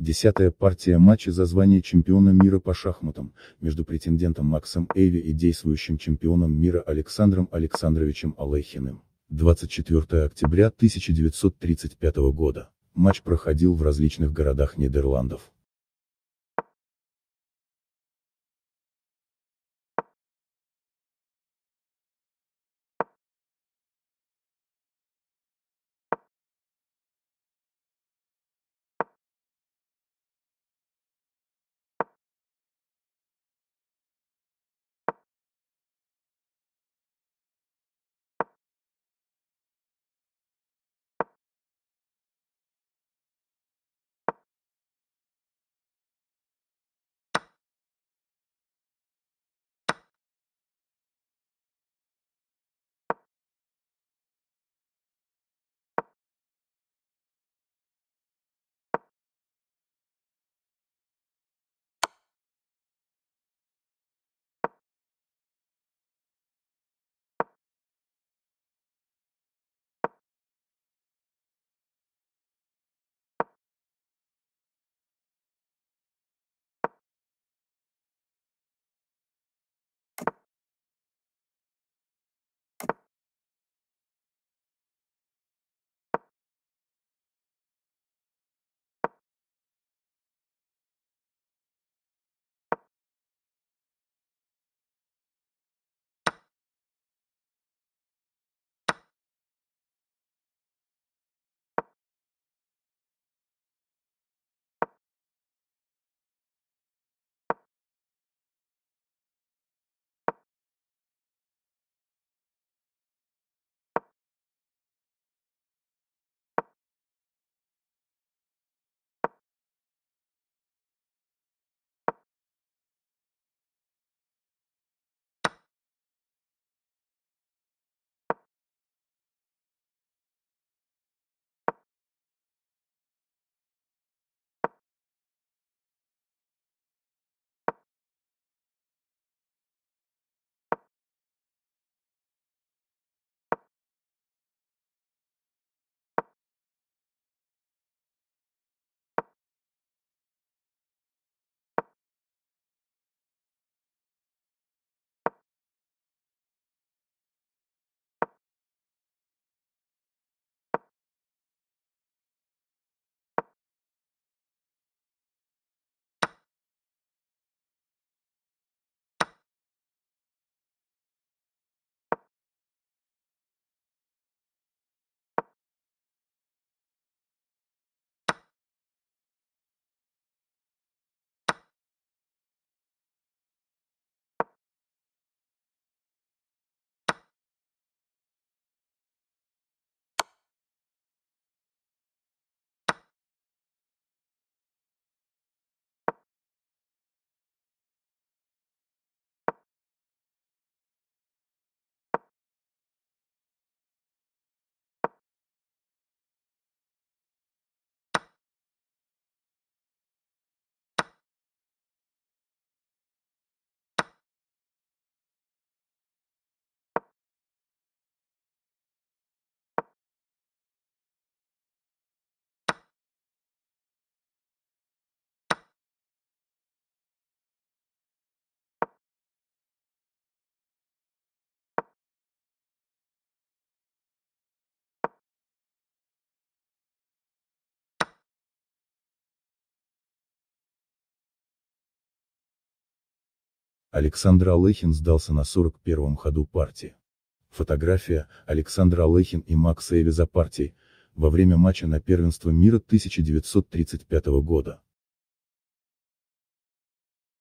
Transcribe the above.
Десятая партия матча за звание чемпиона мира по шахматам, между претендентом Максом Эйви и действующим чемпионом мира Александром Александровичем Алехиным. 24 октября 1935 года. Матч проходил в различных городах Нидерландов. Александр Алехин сдался на 41-м ходу партии. Фотография Александра Алехин и Макс Эви за партией во время матча на первенство мира 1935 года.